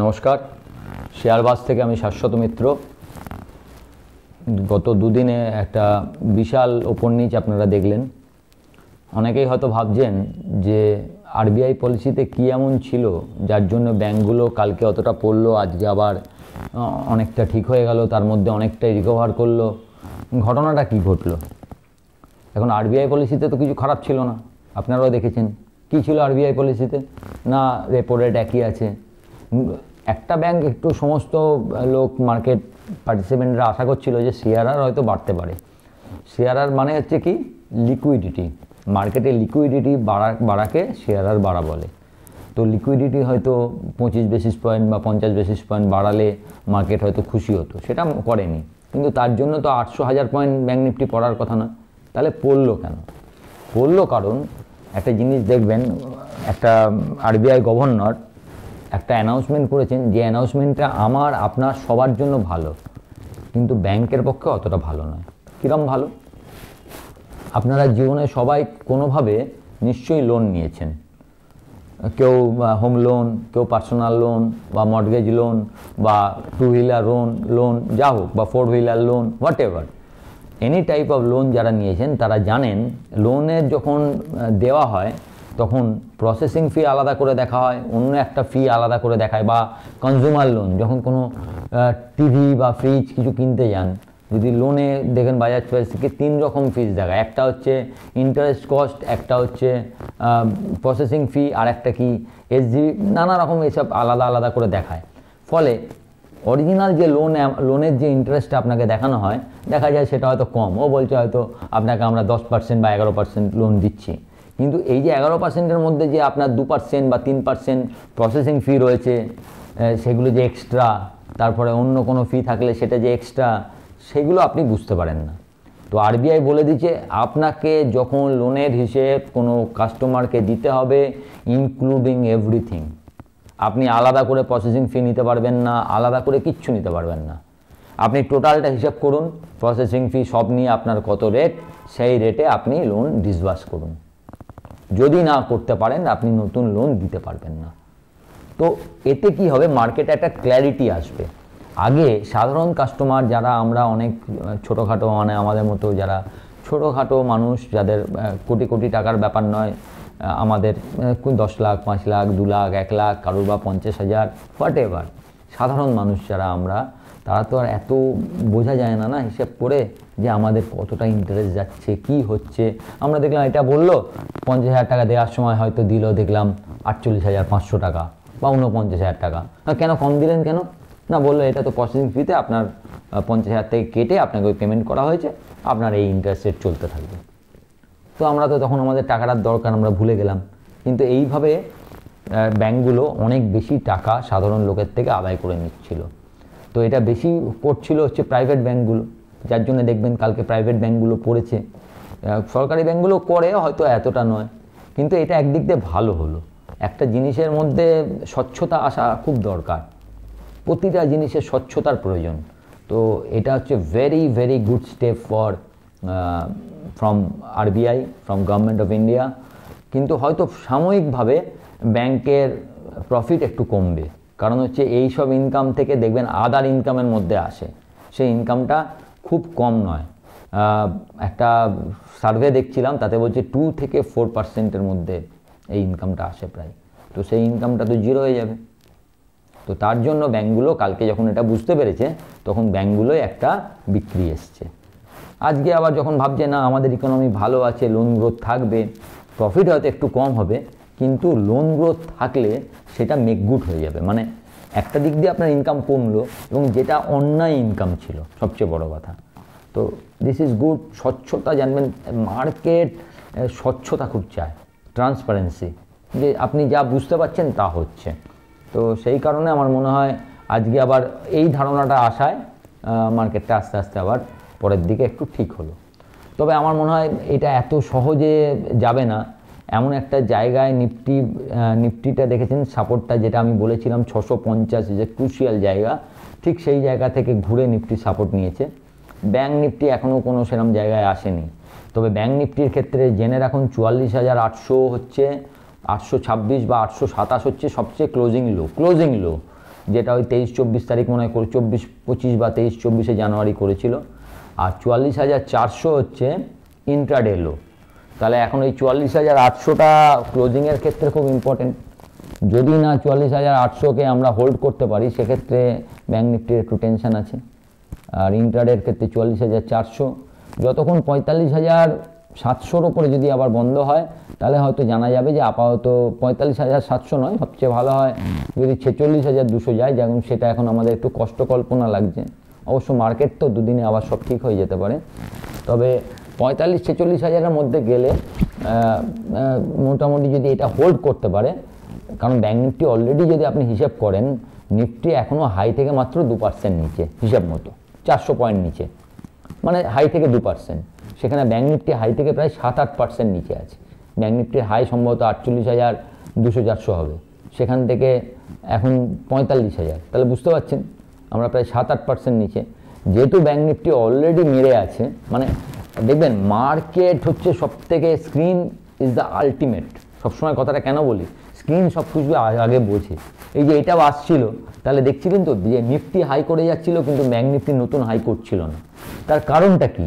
নমস্কার শেয়ারবাজ থেকে আমি শাশ্বত মিত্র গত দুদিনে একটা বিশাল ওপর নিচ আপনারা দেখলেন অনেকেই হয়তো ভাবছেন যে আরবিআই পলিসিতে কী এমন ছিল যার জন্য ব্যাঙ্কগুলো কালকে অতটা পড়লো আজকে আবার অনেকটা ঠিক হয়ে গেল তার মধ্যে অনেকটাই রিকভার করলো ঘটনাটা কি ঘটলো এখন আরবিআই পলিসিতে তো কিছু খারাপ ছিল না আপনারাও দেখেছেন কি ছিল আরবিআই পলিসিতে না রেপো রেট একই আছে একটা ব্যাংক একটু সমস্ত লোক মার্কেট পার্টিসিপেন্টরা আশা করছিল যে সিআরআর হয়তো বাড়তে পারে সিআরআর মানে হচ্ছে কি লিকুইডিটি মার্কেটে লিকুইডিটি বাড়া বাড়াকে সিআরআর বাড়া বলে তো লিকুইডিটি হয়তো পঁচিশ বেসিস পয়েন্ট বা পঞ্চাশ বেসিস পয়েন্ট বাড়ালে মার্কেট হয়তো খুশি হতো সেটা করেনি কিন্তু তার জন্য তো আটশো হাজার পয়েন্ট ব্যাঙ্ক নিফটি পড়ার কথা না তাহলে পড়লো কেন পড়লো কারণ একটা জিনিস দেখবেন একটা আরবিআই গভর্নর একটা অ্যানাউন্সমেন্ট করেছেন যে অ্যানাউন্সমেন্টটা আমার আপনার সবার জন্য ভালো কিন্তু ব্যাংকের পক্ষে অতটা ভালো নয় কীরকম ভালো আপনারা জীবনে সবাই কোনোভাবে নিশ্চয়ই লোন নিয়েছেন কেউ হোম লোন কেউ পার্সোনাল লোন বা মর্টগেজ লোন বা টু হুইলার লোন লোন যা হোক বা four wheeler loan whatever any type of loan যারা নিয়েছেন তারা জানেন লোনের যখন দেওয়া হয় তখন প্রসেসিং ফি আলাদা করে দেখা হয় অন্য একটা ফি আলাদা করে দেখায় বা কনজিউমার লোন যখন কোনো টিভি বা ফ্রিজ কিছু কিনতে যান যদি লোনে দেখেন বাজার চয়েস থেকে তিন রকম ফিজ দেখায় একটা হচ্ছে ইন্টারেস্ট কস্ট একটা হচ্ছে প্রসেসিং ফি আর একটা কি এসজিবি নানা রকম এসব আলাদা আলাদা করে দেখায় ফলে অরিজিনাল যে লোন লোনের যে ইন্টারেস্টটা আপনাকে দেখানো হয় দেখা যায় সেটা হয়তো কম ও বলছে হয়তো আপনাকে আমরা দশ পার্সেন্ট বা এগারো পার্সেন্ট লোন দিচ্ছি কিন্তু এই যে এগারো পার্সেন্টের মধ্যে যে আপনার দু পার্সেন্ট বা তিন পার্সেন্ট প্রসেসিং ফি রয়েছে সেগুলো যে এক্সট্রা তারপরে অন্য কোনো ফি থাকলে সেটা যে এক্সট্রা সেগুলো আপনি বুঝতে পারেন না তো আরবিআই বলে দিচ্ছে আপনাকে যখন লোনের হিসেব কোনো কাস্টমারকে দিতে হবে ইনক্লুডিং এভরিথিং আপনি আলাদা করে প্রসেসিং ফি নিতে পারবেন না আলাদা করে কিচ্ছু নিতে পারবেন না আপনি টোটালটা হিসাব করুন প্রসেসিং ফি সব নিয়ে আপনার কত রেট সেই রেটে আপনি লোন ডিসবাস করুন যদি না করতে পারেন আপনি নতুন লোন দিতে পারবেন না তো এতে কি হবে মার্কেটে একটা ক্ল্যারিটি আসবে আগে সাধারণ কাস্টমার যারা আমরা অনেক ছোটোখাটো মানে আমাদের মতো যারা ছোটোখাটো মানুষ যাদের কোটি কোটি টাকার ব্যাপার নয় আমাদের দশ লাখ পাঁচ লাখ দু লাখ এক লাখ কারুর বা পঞ্চাশ হাজার হোয়াট এভার সাধারণ মানুষ যারা আমরা তারা তো আর এত বোঝা যায় না না হিসেব করে যে আমাদের কতটা ইন্টারেস্ট যাচ্ছে কি হচ্ছে আমরা দেখলাম এটা বললো পঞ্চাশ হাজার টাকা দেওয়ার সময় হয়তো দিল দেখলাম আটচল্লিশ হাজার পাঁচশো টাকা বা উনপঞ্চাশ হাজার টাকা কেন কম দিলেন কেন না বললো এটা তো প্রসেসিং ফিতে আপনার পঞ্চাশ হাজার থেকে কেটে আপনাকে ওই পেমেন্ট করা হয়েছে আপনার এই ইন্টারেস্ট রেট চলতে থাকবে তো আমরা তো তখন আমাদের টাকাটার দরকার আমরা ভুলে গেলাম কিন্তু এইভাবে ব্যাংকগুলো অনেক বেশি টাকা সাধারণ লোকের থেকে আদায় করে নিচ্ছিল তো এটা বেশি পড়ছিল হচ্ছে প্রাইভেট ব্যাংকগুলো যার জন্য দেখবেন কালকে প্রাইভেট ব্যাংকগুলো পড়েছে সরকারি ব্যাংকগুলো করে হয়তো এতটা নয় কিন্তু এটা একদিক দিয়ে ভালো হলো একটা জিনিসের মধ্যে স্বচ্ছতা আসা খুব দরকার প্রতিটা জিনিসের স্বচ্ছতার প্রয়োজন তো এটা হচ্ছে very very good step for from RBI from government of India কিন্তু হয়তো সাময়িকভাবে ব্যাংকের প্রফিট একটু কমবে কারণ হচ্ছে এই সব ইনকাম থেকে দেখবেন আদার ইনকামের মধ্যে আসে সেই ইনকামটা খুব কম নয় একটা সার্ভে দেখছিলাম তাতে বলছে টু থেকে ফোর পার্সেন্টের মধ্যে এই ইনকামটা আসে প্রায় তো সেই ইনকামটা তো জিরো হয়ে যাবে তো তার জন্য ব্যাঙ্কগুলো কালকে যখন এটা বুঝতে পেরেছে তখন ব্যাঙ্কগুলোই একটা বিক্রি এসছে আজকে আবার যখন ভাবছে না আমাদের ইকোনমি ভালো আছে লোন গ্রোথ থাকবে প্রফিট হয়তো একটু কম হবে কিন্তু লোন গ্রোথ থাকলে সেটা মেক গুড হয়ে যাবে মানে একটা দিক দিয়ে আপনার ইনকাম কমলো এবং যেটা অন্যায় ইনকাম ছিল সবচেয়ে বড় কথা তো দিস ইজ গুড স্বচ্ছতা জানবেন মার্কেট স্বচ্ছতা খুব চায় ট্রান্সপারেন্সি যে আপনি যা বুঝতে পারছেন তা হচ্ছে তো সেই কারণে আমার মনে হয় আজকে আবার এই ধারণাটা আসায় মার্কেটটা আস্তে আস্তে আবার পরের দিকে একটু ঠিক হলো তবে আমার মনে হয় এটা এত সহজে যাবে না এমন একটা জায়গায় নিফটি নিফটিটা দেখেছেন সাপোর্টটা যেটা আমি বলেছিলাম ছশো পঞ্চাশ যে ক্রুশিয়াল জায়গা ঠিক সেই জায়গা থেকে ঘুরে নিফটি সাপোর্ট নিয়েছে ব্যাঙ্ক নিফটি এখনও কোনো সেরম জায়গায় আসেনি তবে ব্যাঙ্ক নিফটির ক্ষেত্রে জেনে রাখুন চুয়াল্লিশ হাজার আটশো হচ্ছে আটশো ছাব্বিশ বা আটশো সাতাশ হচ্ছে সবচেয়ে ক্লোজিং লো ক্লোজিং লো যেটা ওই তেইশ চব্বিশ তারিখ মনে হয় চব্বিশ পঁচিশ বা তেইশ চব্বিশে জানুয়ারি করেছিল আর চুয়াল্লিশ হাজার চারশো হচ্ছে ইন্ট্রাডে লো তাহলে এখন এই চুয়াল্লিশ হাজার আটশোটা ক্লোজিংয়ের ক্ষেত্রে খুব ইম্পর্টেন্ট যদি না চুয়াল্লিশ হাজার আটশোকে আমরা হোল্ড করতে পারি সেক্ষেত্রে ব্যাঙ্ক নিফটির একটু টেনশান আছে আর ইন্ট্রাডের ক্ষেত্রে চুয়াল্লিশ হাজার চারশো যতক্ষণ পঁয়তাল্লিশ হাজার সাতশোর ওপরে যদি আবার বন্ধ হয় তাহলে হয়তো জানা যাবে যে আপাতত পঁয়তাল্লিশ হাজার সাতশো নয় সবচেয়ে ভালো হয় যদি ছেচল্লিশ হাজার দুশো যায় যেমন সেটা এখন আমাদের একটু কষ্ট কল্পনা লাগছে অবশ্য মার্কেট তো দুদিনে আবার সব ঠিক হয়ে যেতে পারে তবে পঁয়তাল্লিশ ছেচল্লিশ হাজারের মধ্যে গেলে মোটামুটি যদি এটা হোল্ড করতে পারে কারণ ব্যাঙ্ক নিফটি অলরেডি যদি আপনি হিসেব করেন নিফটি এখনও হাই থেকে মাত্র দু পার্সেন্ট নিচে হিসাব মতো চারশো পয়েন্ট নিচে মানে হাই থেকে দু পার্সেন্ট সেখানে ব্যাঙ্ক নিফটি হাই থেকে প্রায় সাত আট পার্সেন্ট নিচে আছে ব্যাঙ্ক নিফটির হাই সম্ভবত আটচল্লিশ হাজার দুশো চারশো হবে সেখান থেকে এখন পঁয়তাল্লিশ হাজার তাহলে বুঝতে পারছেন আমরা প্রায় সাত আট পার্সেন্ট নিচে যেহেতু ব্যাঙ্ক নিফটি অলরেডি মেরে আছে মানে দেখবেন মার্কেট হচ্ছে সব থেকে স্ক্রিন ইজ দ্য আলটিমেট সবসময় কথাটা কেন বলি স্ক্রিন সব কিছু আগে বোঝে এই যে এটাও আসছিল তাহলে দেখছি কিন্তু যে নিফটি হাই করে যাচ্ছিল কিন্তু ব্যাঙ্ক নিফটি নতুন হাই করছিল না তার কারণটা কি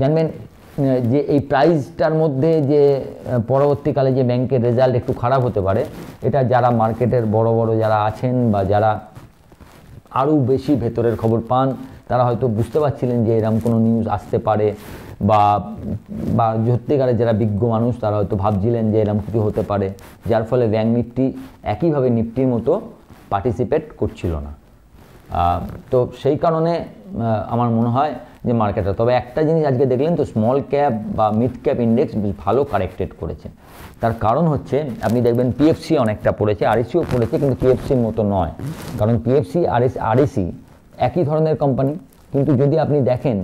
জানবেন যে এই প্রাইসটার মধ্যে যে পরবর্তীকালে যে ব্যাংকের রেজাল্ট একটু খারাপ হতে পারে এটা যারা মার্কেটের বড় বড় যারা আছেন বা যারা আরও বেশি ভেতরের খবর পান তারা হয়তো বুঝতে পারছিলেন যে এরম কোনো নিউজ আসতে পারে বা বা সত্যিকারে যারা বিজ্ঞ মানুষ তারা হয়তো ভাবছিলেন যে এরম কিছু হতে পারে যার ফলে ব্যাঙ্ক নিফটি একইভাবে নিফটির মতো পার্টিসিপেট করছিল না তো সেই কারণে আমার মনে হয় যে মার্কেটটা তবে একটা জিনিস আজকে দেখলেন তো স্মল ক্যাপ বা মিড ক্যাপ ইন্ডেক্স ভালো কারেক্টেড করেছে তার কারণ হচ্ছে আপনি দেখবেন পিএফসি অনেকটা পড়েছে আরএসিও e পড়েছে কিন্তু পিএফসির মতো নয় কারণ পিএফসি আরএস আরএসি একই ধরনের কোম্পানি কিন্তু যদি আপনি দেখেন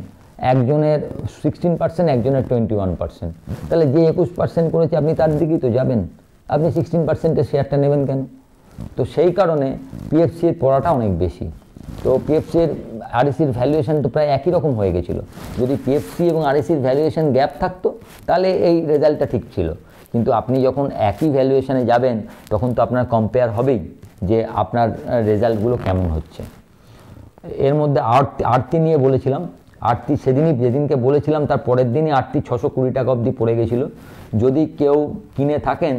একজনের সিক্সটিন পার্সেন্ট একজনের টোয়েন্টি ওয়ান পার্সেন্ট তাহলে যে একুশ পার্সেন্ট করেছে আপনি তার দিকেই তো যাবেন আপনি সিক্সটিন পার্সেন্টের শেয়ারটা নেবেন কেন তো সেই কারণে পিএফসির পড়াটা অনেক বেশি তো পিএফসির আরএসির ভ্যালুয়েশান তো প্রায় একই রকম হয়ে গেছিলো যদি পিএফসি এবং আরএসির ভ্যালুয়েশন গ্যাপ থাকতো তাহলে এই রেজাল্টটা ঠিক ছিল কিন্তু আপনি যখন একই ভ্যালুয়েশনে যাবেন তখন তো আপনার কম্পেয়ার হবেই যে আপনার রেজাল্টগুলো কেমন হচ্ছে এর মধ্যে আরতি আরতি নিয়ে বলেছিলাম আরতি সেদিনই যেদিনকে বলেছিলাম তার পরের দিনই আরতি ছশো কুড়ি টাকা অবধি পড়ে গেছিলো যদি কেউ কিনে থাকেন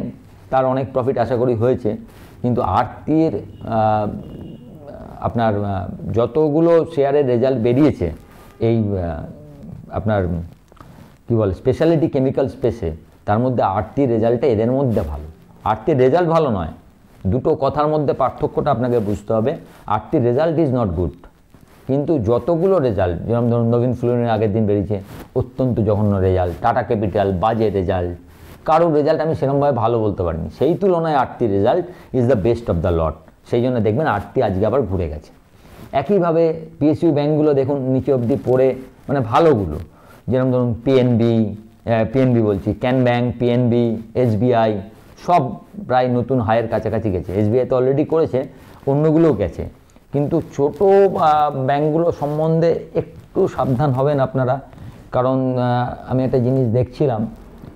তার অনেক প্রফিট আশা করি হয়েছে কিন্তু আরতির আপনার যতগুলো শেয়ারের রেজাল্ট বেরিয়েছে এই আপনার কী বলে স্পেশালিটি কেমিক্যাল স্পেসে তার মধ্যে আটটি রেজাল্টটা এদের মধ্যে ভালো আটটি রেজাল্ট ভালো নয় দুটো কথার মধ্যে পার্থক্যটা আপনাকে বুঝতে হবে আটটি রেজাল্ট ইজ নট গুড কিন্তু যতগুলো রেজাল্ট যেরকম ধরুন নবীন ফুলনের আগের দিন বেরিয়েছে অত্যন্ত জঘন্য রেজাল্ট টাটা ক্যাপিটাল বাজে রেজাল্ট কারোর রেজাল্ট আমি সেরকমভাবে ভালো বলতে পারিনি সেই তুলনায় আটটি result is the best of the lot সেই জন্য দেখবেন আটটি আজকে আবার ঘুরে গেছে একইভাবে পিএসইউ ব্যাঙ্কগুলো দেখুন নিচে অবধি পড়ে মানে ভালোগুলো যেরকম ধরুন পিএনবি পিএনবি বলছি ক্যান ব্যাঙ্ক পিএনবি এসবিআই সব প্রায় নতুন হায়ের কাছাকাছি গেছে এসবিআই তো অলরেডি করেছে অন্যগুলোও গেছে কিন্তু ছোট ব্যাঙ্কগুলো সম্বন্ধে একটু সাবধান হবেন আপনারা কারণ আমি একটা জিনিস দেখছিলাম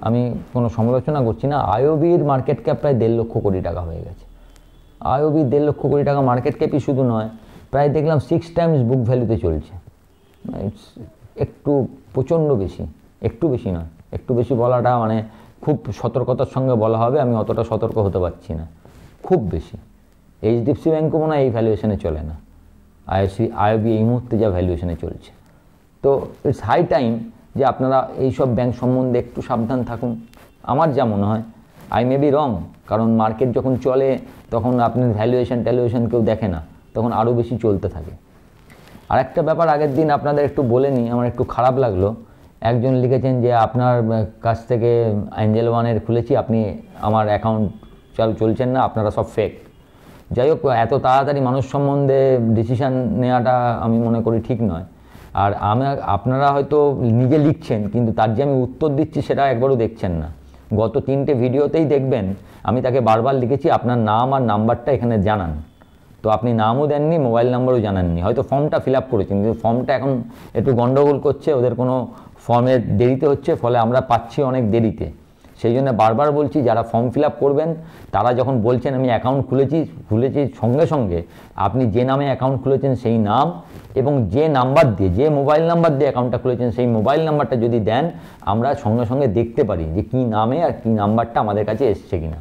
আমি কোনো সমালোচনা করছি না আইওবির মার্কেট ক্যাপ প্রায় দেড় লক্ষ কোটি টাকা হয়ে গেছে আইওবি দেড় লক্ষ কোটি টাকা মার্কেট ক্যাপই শুধু নয় প্রায় দেখলাম সিক্স টাইমস বুক ভ্যালুতে চলছে ইটস একটু প্রচণ্ড বেশি একটু বেশি নয় একটু বেশি বলাটা মানে খুব সতর্কতার সঙ্গে বলা হবে আমি অতটা সতর্ক হতে পারছি না খুব বেশি এইচডিএফসি ব্যাঙ্কও মনে হয় এই ভ্যালুয়েশনে চলে না আইএফসি আইবি এই মুহূর্তে যা ভ্যালুয়েশনে চলছে তো ইটস হাই টাইম যে আপনারা এইসব ব্যাংক সম্বন্ধে একটু সাবধান থাকুন আমার যা মনে হয় আই মে বি রং কারণ মার্কেট যখন চলে তখন আপনি ভ্যালুয়েশন ট্যালুয়েশন কেউ দেখে না তখন আরও বেশি চলতে থাকে আর একটা ব্যাপার আগের দিন আপনাদের একটু বলে নিই আমার একটু খারাপ লাগলো একজন লিখেছেন যে আপনার কাছ থেকে অ্যাঞ্জেল ওয়ানের খুলেছি আপনি আমার অ্যাকাউন্ট চালু চলছেন না আপনারা সব ফেক যাই হোক এত তাড়াতাড়ি মানুষ সম্বন্ধে ডিসিশান নেওয়াটা আমি মনে করি ঠিক নয় আর আমি আপনারা হয়তো নিজে লিখছেন কিন্তু তার যে আমি উত্তর দিচ্ছি সেটা একবারও দেখছেন না গত তিনটে ভিডিওতেই দেখবেন আমি তাকে বারবার লিখেছি আপনার নাম আর নাম্বারটা এখানে জানান তো আপনি নামও দেননি মোবাইল নাম্বারও জানাননি হয়তো ফর্মটা ফিল আপ করেছেন কিন্তু ফর্মটা এখন একটু গণ্ডগোল করছে ওদের কোনো ফর্মে দেরিতে হচ্ছে ফলে আমরা পাচ্ছি অনেক দেরিতে সেই জন্য বারবার বলছি যারা ফর্ম ফিল করবেন তারা যখন বলছেন আমি অ্যাকাউন্ট খুলেছি খুলেছি সঙ্গে সঙ্গে আপনি যে নামে অ্যাকাউন্ট খুলেছেন সেই নাম এবং যে নাম্বার দিয়ে যে মোবাইল নাম্বার দিয়ে অ্যাকাউন্টটা খুলেছেন সেই মোবাইল নাম্বারটা যদি দেন আমরা সঙ্গে সঙ্গে দেখতে পারি যে কী নামে আর কী নাম্বারটা আমাদের কাছে এসছে না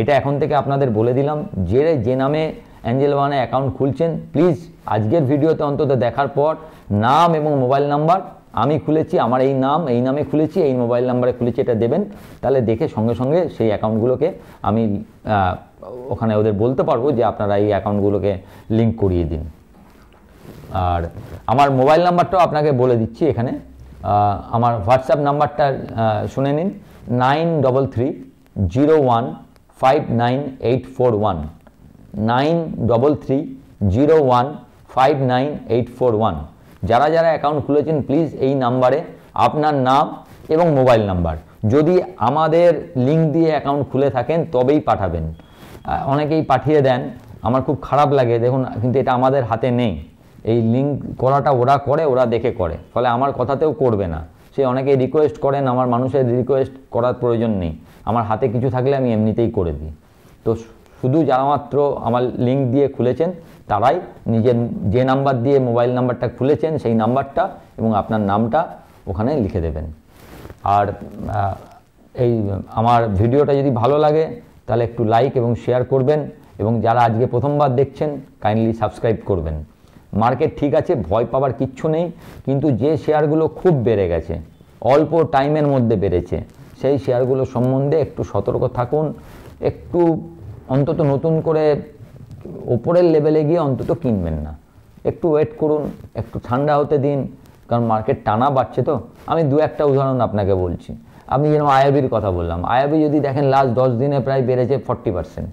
এটা এখন থেকে আপনাদের বলে দিলাম যে যে নামে অ্যাঞ্জেল ওয়ানে অ্যাকাউন্ট খুলছেন প্লিজ আজকের ভিডিওতে অন্তত দেখার পর নাম এবং মোবাইল নাম্বার আমি খুলেছি আমার এই নাম এই নামে খুলেছি এই মোবাইল নাম্বারে খুলেছি এটা দেবেন তাহলে দেখে সঙ্গে সঙ্গে সেই অ্যাকাউন্টগুলোকে আমি ওখানে ওদের বলতে পারবো যে আপনারা এই অ্যাকাউন্টগুলোকে লিঙ্ক করিয়ে দিন আর আমার মোবাইল নাম্বারটাও আপনাকে বলে দিচ্ছি এখানে আমার হোয়াটসঅ্যাপ নাম্বারটা শুনে নিন nine double three zero one five nine eight four one nine double three zero one five nine eight four one যারা যারা অ্যাকাউন্ট খুলেছেন প্লিজ এই নাম্বারে আপনার নাম এবং মোবাইল নাম্বার যদি আমাদের লিঙ্ক দিয়ে অ্যাকাউন্ট খুলে থাকেন তবেই পাঠাবেন অনেকেই পাঠিয়ে দেন আমার খুব খারাপ লাগে দেখুন কিন্তু এটা আমাদের হাতে নেই এই লিঙ্ক করাটা ওরা করে ওরা দেখে করে ফলে আমার কথাতেও করবে না সে অনেকে রিকোয়েস্ট করেন আমার মানুষের রিকোয়েস্ট করার প্রয়োজন নেই আমার হাতে কিছু থাকলে আমি এমনিতেই করে দিই তো শুধু যারা মাত্র আমার লিঙ্ক দিয়ে খুলেছেন তারাই নিজের যে নাম্বার দিয়ে মোবাইল নাম্বারটা খুলেছেন সেই নাম্বারটা এবং আপনার নামটা ওখানে লিখে দেবেন আর এই আমার ভিডিওটা যদি ভালো লাগে তাহলে একটু লাইক এবং শেয়ার করবেন এবং যারা আজকে প্রথমবার দেখছেন কাইন্ডলি সাবস্ক্রাইব করবেন মার্কেট ঠিক আছে ভয় পাবার কিচ্ছু নেই কিন্তু যে শেয়ারগুলো খুব বেড়ে গেছে অল্প টাইমের মধ্যে বেড়েছে সেই শেয়ারগুলো সম্বন্ধে একটু সতর্ক থাকুন একটু অন্তত নতুন করে ওপরের লেভেলে গিয়ে অন্তত কিনবেন না একটু ওয়েট করুন একটু ঠান্ডা হতে দিন কারণ মার্কেট টানা বাড়ছে তো আমি দু একটা উদাহরণ আপনাকে বলছি আমি যেন আয়াবির কথা বললাম আয়াবি যদি দেখেন লাস্ট দশ দিনে প্রায় বেড়েছে ফর্টি পার্সেন্ট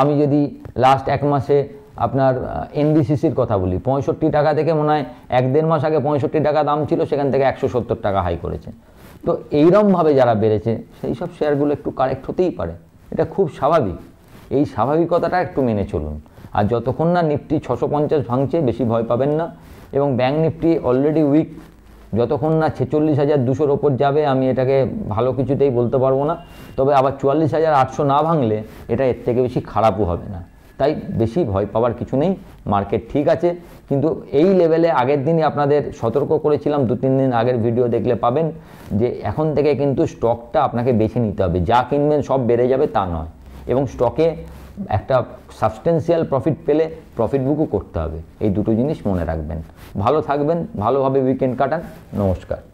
আমি যদি লাস্ট এক মাসে আপনার এনবিসিসির কথা বলি পঁয়ষট্টি টাকা থেকে মনে হয় এক দেড় মাস আগে পঁয়ষট্টি টাকা দাম ছিল সেখান থেকে একশো সত্তর টাকা হাই করেছে তো এইরমভাবে যারা বেড়েছে সেই সব শেয়ারগুলো একটু কারেক্ট হতেই পারে এটা খুব স্বাভাবিক এই স্বাভাবিকতাটা একটু মেনে চলুন আর যতক্ষণ না নিফটি ছশো পঞ্চাশ ভাঙছে বেশি ভয় পাবেন না এবং ব্যাঙ্ক নিফটি অলরেডি উইক যতক্ষণ না ছেচল্লিশ হাজার দুশোর ওপর যাবে আমি এটাকে ভালো কিছুতেই বলতে পারবো না তবে আবার চুয়াল্লিশ হাজার আটশো না ভাঙলে এটা এর থেকে বেশি খারাপও হবে না তাই বেশি ভয় পাওয়ার কিছু নেই মার্কেট ঠিক আছে কিন্তু এই লেভেলে আগের দিনই আপনাদের সতর্ক করেছিলাম দু তিন দিন আগের ভিডিও দেখলে পাবেন যে এখন থেকে কিন্তু স্টকটা আপনাকে বেছে নিতে হবে যা কিনবেন সব বেড়ে যাবে তা নয় এবং স্টকে একটা সাবস্টেন্সিয়াল প্রফিট পেলে প্রফিট বুকও করতে হবে এই দুটো জিনিস মনে রাখবেন ভালো থাকবেন ভালোভাবে উইকেন্ড কাটান নমস্কার